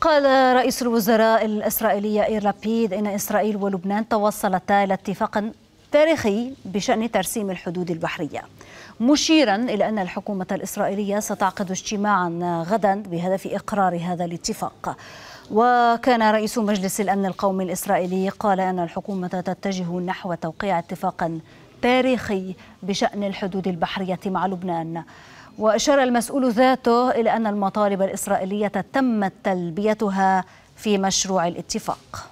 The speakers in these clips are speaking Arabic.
قال رئيس الوزراء الإسرائيلي إير لابيد إن إسرائيل ولبنان توصلتا إلى اتفاق تاريخي بشأن ترسيم الحدود البحرية مشيرا إلى أن الحكومة الإسرائيلية ستعقد اجتماعا غدا بهدف إقرار هذا الاتفاق وكان رئيس مجلس الأمن القومي الإسرائيلي قال أن الحكومة تتجه نحو توقيع اتفاق تاريخي بشأن الحدود البحرية مع لبنان وأشار المسؤول ذاته إلى أن المطالب الإسرائيلية تمت تلبيتها في مشروع الاتفاق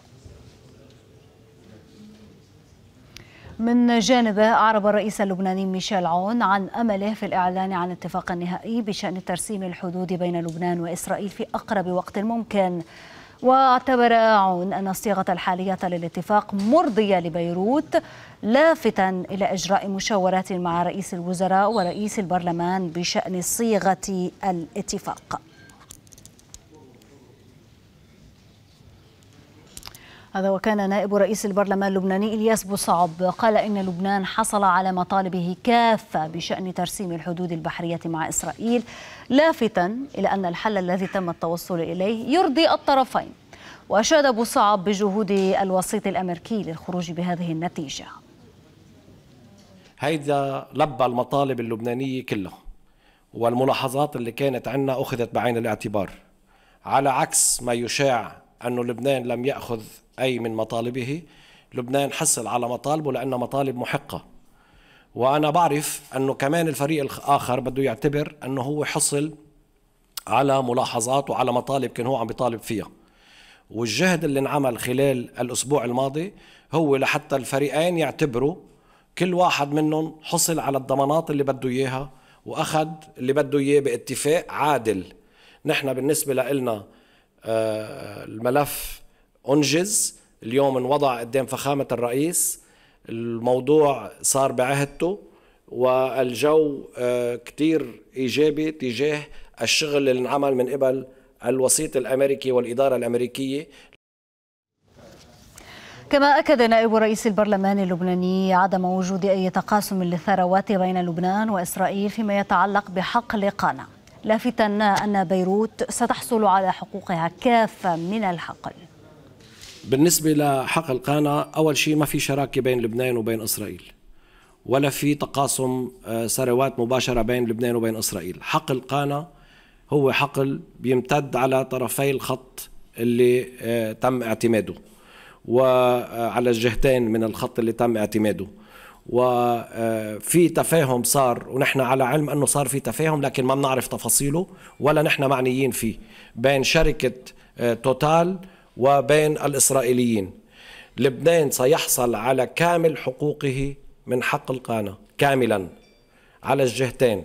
من جانبه أعرب الرئيس اللبناني ميشيل عون عن أمله في الإعلان عن اتفاق نهائي بشأن ترسيم الحدود بين لبنان وإسرائيل في أقرب وقت ممكن واعتبر عون أن الصيغة الحالية للاتفاق مرضية لبيروت لافتا إلى إجراء مشاورات مع رئيس الوزراء ورئيس البرلمان بشأن صيغة الاتفاق هذا وكان نائب رئيس البرلمان اللبناني إلياس بوصعب قال إن لبنان حصل على مطالبه كافة بشأن ترسيم الحدود البحرية مع إسرائيل لافتا إلى أن الحل الذي تم التوصل إليه يرضي الطرفين وأشاد بوصعب بجهود الوسيط الأمريكي للخروج بهذه النتيجة هيدا لبى المطالب اللبنانية كلها والملاحظات اللي كانت عنا أخذت بعين الاعتبار على عكس ما يشاع أنه لبنان لم يأخذ أي من مطالبه لبنان حصل على مطالبه لأنها مطالب محقة وأنا بعرف أنه كمان الفريق الآخر بده يعتبر أنه هو حصل على ملاحظات وعلى مطالب كان هو عم بيطالب فيها والجهد اللي انعمل خلال الأسبوع الماضي هو لحتى الفريقين يعتبروا كل واحد منهم حصل على الضمانات اللي بده إياها وأخذ اللي بده إياه باتفاق عادل نحن بالنسبة لنا آه، الملف انجز اليوم انوضع قدام فخامه الرئيس الموضوع صار بعهدته والجو آه، كتير ايجابي تجاه الشغل اللي انعمل من قبل الوسيط الامريكي والاداره الامريكيه كما أكد نائب رئيس البرلمان اللبناني عدم وجود أي تقاسم للثروات بين لبنان وإسرائيل فيما يتعلق بحقل قانا لافتا أن بيروت ستحصل على حقوقها كافة من الحقل بالنسبة لحقل قانا أول شيء ما في شراكة بين لبنان وبين إسرائيل ولا في تقاسم آه، ثروات مباشرة بين لبنان وبين إسرائيل حقل قانا هو حقل بيمتد على طرفي الخط اللي آه، تم اعتماده وعلى آه، الجهتين من الخط اللي تم اعتماده وفي تفاهم صار ونحن على علم انه صار في تفاهم لكن ما بنعرف تفاصيله ولا نحن معنيين فيه بين شركه توتال وبين الإسرائيليين لبنان سيحصل على كامل حقوقه من حق القانة كاملا على الجهتين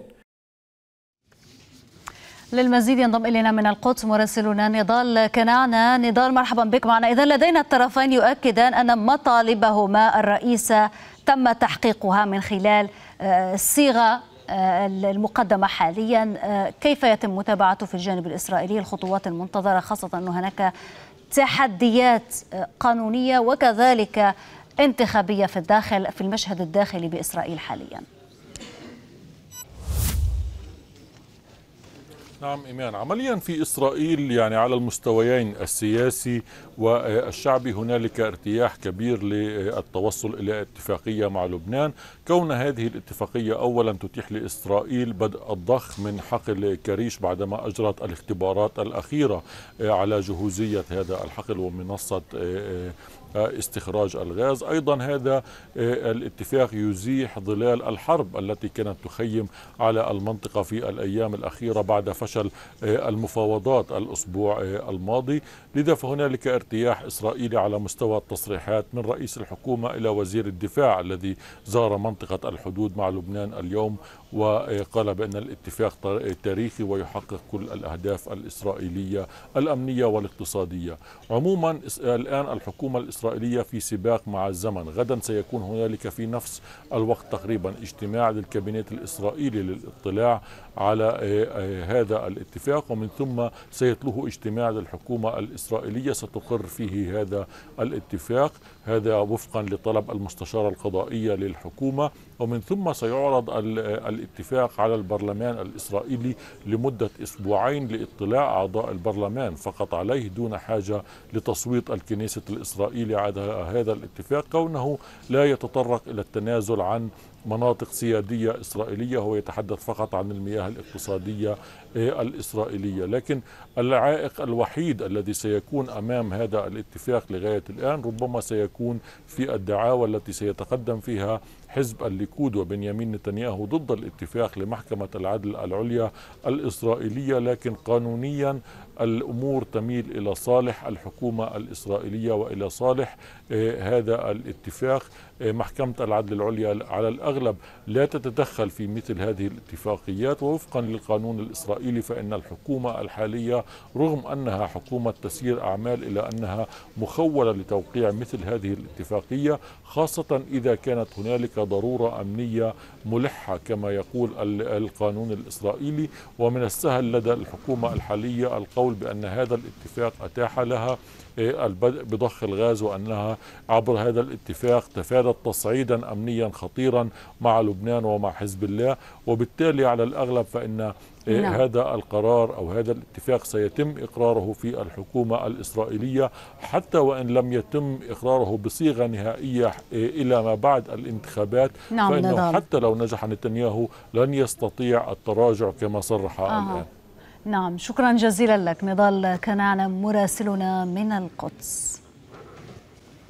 للمزيد ينضم إلينا من القدس مراسلنا نضال كنعنا نضال مرحبا بك معنا إذا لدينا الطرفين يؤكدان أن مطالبهما الرئيسة تم تحقيقها من خلال الصيغة آه، آه، المقدمة حاليا آه، كيف يتم متابعته في الجانب الإسرائيلي الخطوات المنتظرة خاصة أنه هناك تحديات قانونية وكذلك انتخابية في الداخل في المشهد الداخلي بإسرائيل حالياً نعم إيمان عمليا في إسرائيل يعني على المستويين السياسي والشعبي هنالك ارتياح كبير للتوصل إلى اتفاقية مع لبنان كون هذه الاتفاقية أولا تتيح لإسرائيل بدء الضخ من حقل كريش بعدما أجرت الاختبارات الأخيرة على جهوزية هذا الحقل ومنصة استخراج الغاز أيضا هذا آه، الاتفاق يزيح ظلال الحرب التي كانت تخيم على المنطقة في الأيام الأخيرة بعد فشل آه، المفاوضات الأسبوع آه، الماضي لذا فهنالك ارتياح إسرائيلي على مستوى التصريحات من رئيس الحكومة إلى وزير الدفاع الذي زار منطقة الحدود مع لبنان اليوم وقال بأن الاتفاق تاريخي ويحقق كل الأهداف الإسرائيلية الأمنية والاقتصادية عموما الآن الحكومة الإسرائيلية الإسرائيلية في سباق مع الزمن غدا سيكون هنالك في نفس الوقت تقريبا اجتماع للكابينة الإسرائيلي للاطلاع على إيه، إيه، هذا الاتفاق ومن ثم سيتلوه اجتماع للحكومة الإسرائيلية ستقر فيه هذا الاتفاق هذا وفقا لطلب المستشارة القضائية للحكومة ومن ثم سيعرض الاتفاق على البرلمان الإسرائيلي لمدة أسبوعين لإطلاع أعضاء البرلمان فقط عليه دون حاجة لتصويت الكنيسة الإسرائيلي على هذا الاتفاق كونه لا يتطرق إلى التنازل عن مناطق سيادية إسرائيلية هو يتحدث فقط عن المياه الاقتصادية آه، الإسرائيلية لكن العائق الوحيد الذي سيكون أمام هذا الاتفاق لغاية الآن ربما سيكون في الدعاوى التي سيتقدم فيها حزب الليكود وبنيامين نتنياهو ضد الاتفاق لمحكمة العدل العليا الإسرائيلية لكن قانونيا الأمور تميل إلى صالح الحكومة الإسرائيلية وإلى صالح آه، هذا الاتفاق آه، محكمة العدل العليا على الأغلب لا تتدخل في مثل هذه الاتفاقيات ووفقا للقانون الإسرائيلي فإن الحكومة الحالية رغم أنها حكومة تسير أعمال إلى أنها مخولة لتوقيع مثل هذه الاتفاقية خاصة إذا كانت هنالك ضرورة أمنية ملحة كما يقول القانون الإسرائيلي ومن السهل لدى الحكومة الحالية القول القول بأن هذا الاتفاق أتاح لها إيه، البدء بضخ الغاز وأنها عبر هذا الاتفاق تفادت تصعيدا أمنيا خطيرا مع لبنان ومع حزب الله وبالتالي على الأغلب فإن إيه، نعم. هذا القرار أو هذا الاتفاق سيتم إقراره في الحكومة الإسرائيلية حتى وإن لم يتم إقراره بصيغة نهائية إيه، إلى ما بعد الانتخابات نعم فإنه نظام. حتى لو نجح نتنياهو لن يستطيع التراجع كما صرح آه. الآن نعم شكرا جزيلا لك نضال كنعنا مراسلنا من القدس